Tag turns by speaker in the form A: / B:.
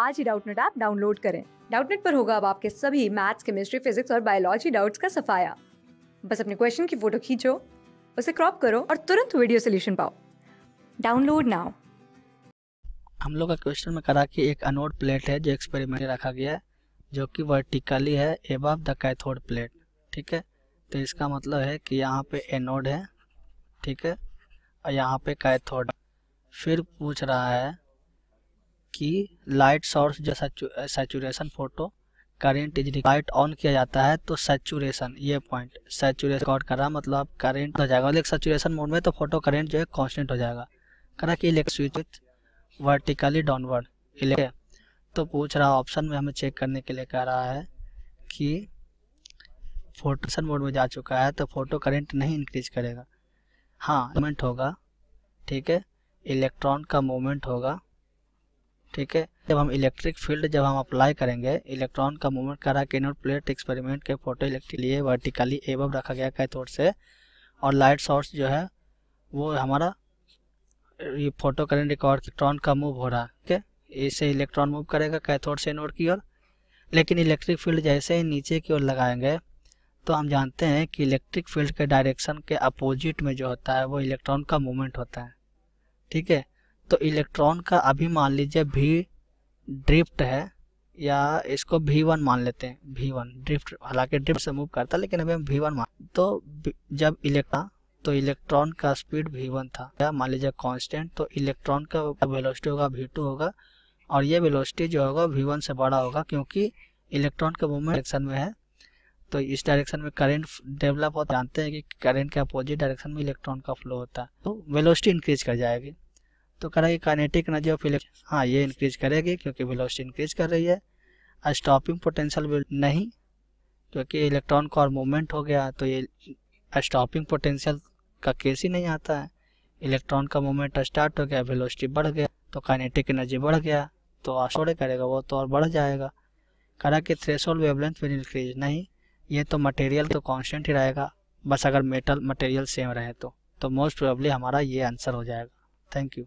A: आज ही Doubtnut app download करें डाउटनेट पर होगा अब आपके सभी मैथ्स केमिस्ट्री फिजिक्स और बायोलॉजी डाउट्स का सफाया बस अपने क्वेश्चन की फोटो खींचो उसे क्रॉप करो और तुरंत वीडियो सोल्यूशन पाओ डाउनलोड नाउ
B: हम लोग का क्वेश्चन में करा कि एक अनोड प्लेट है जो एक्सपेरिमेंट रखा गया है जो कि वर्टिकली है एबव द कैथोड प्लेट ठीक है तो इसका मतलब है कि यहाँ पे एनोड है ठीक है और यहाँ पे कैथोड फिर पूछ रहा है कि लाइट सोर्स जो saturation photo current is light on किया जाता है तो सेचुरेशन ये पॉइंट सेचुरेशन रिकॉर्ड रहा मतलब करेंट हो जाएगा लेकिन सेचुरेशन मोड में तो फोटो करेंट जो है कॉन्स्टेंट हो जाएगा करा कि elect switch vertically downward elect तो पूछ रहा ऑप्शन में हमें चेक करने के लिए कह रहा है कि फोटोशन मोड में जा चुका है तो फोटो करेंट नहीं इंक्रीज करेगा हाँ मूवमेंट होगा ठीक है इलेक्ट्रॉन का मूवमेंट होगा ठीक है जब हम इलेक्ट्रिक फील्ड जब हम अप्लाई करेंगे इलेक्ट्रॉन का मूवमेंट करा नोट प्लेट एक्सपेरिमेंट के फोटो इलेक्ट्रिक लिए वर्टिकली एवब रखा गया कैथोड से और लाइट सोर्स जो है वो हमारा ये फोटो करेंट रिकॉर्ड इलेक्ट्रॉन का मूव हो रहा है ठीक है इसे इलेक्ट्रॉन मूव करेगा कैथोड से नोट की ओर लेकिन इलेक्ट्रिक फील्ड जैसे ही नीचे की ओर लगाएंगे तो हम जानते हैं कि इलेक्ट्रिक फील्ड के डायरेक्शन के अपोजिट में जो होता है वो इलेक्ट्रॉन का मूवमेंट होता है ठीक है तो इलेक्ट्रॉन का अभी मान लीजिए भी ड्रिफ्ट है या इसको भी वन मान लेते हैं भी वन ड्रिफ्ट हालांकि ड्रिफ्ट से मूव करता है लेकिन अभी हम भी वन मान तो जब इलेक्ट्रॉन तो इलेक्ट्रॉन का स्पीड भी वन था या मान लीजिए कांस्टेंट तो इलेक्ट्रॉन का वेलोसिटी होगा भी टू होगा और ये वेलोसिटी जो होगा भी वन से बड़ा होगा क्योंकि इलेक्ट्रॉन का मूवमेंट डायरेक्शन में है तो इस डायरेक्शन में करंट डेवलप होता जानते हैं कि करंट के अपोजिट डायरेक्शन में इलेक्ट्रॉन का फ्लो होता है तो वेलोसिटी इंक्रीज कर जाएगी तो कह रहा है कि काइनेटिक एनर्जी ऑफ इलेक्ट्रॉन हाँ ये इंक्रीज करेगी क्योंकि वेलोसिटी इंक्रीज कर रही है और स्टॉपिंग पोटेंशियल नहीं क्योंकि इलेक्ट्रॉन का और मूवमेंट हो गया तो ये स्टॉपिंग पोटेंशियल का केस ही नहीं आता है इलेक्ट्रॉन का मूवमेंट स्टार्ट हो गया वेलोसिटी बढ़ गया तो काइनेटिक एनर्जी बढ़ गया तो आशोड़े करेगा वो तो और बढ़ जाएगा करा कि थ्रेशोल्ड वेवलेंथ विल इंक्रीज नहीं ये तो मटेरियल तो कॉन्स्टेंट ही रहेगा बस अगर मेटल मटेरियल सेम रहे तो तो मोस्ट प्रोबेबली हमारा ये आंसर हो जाएगा थैंक यू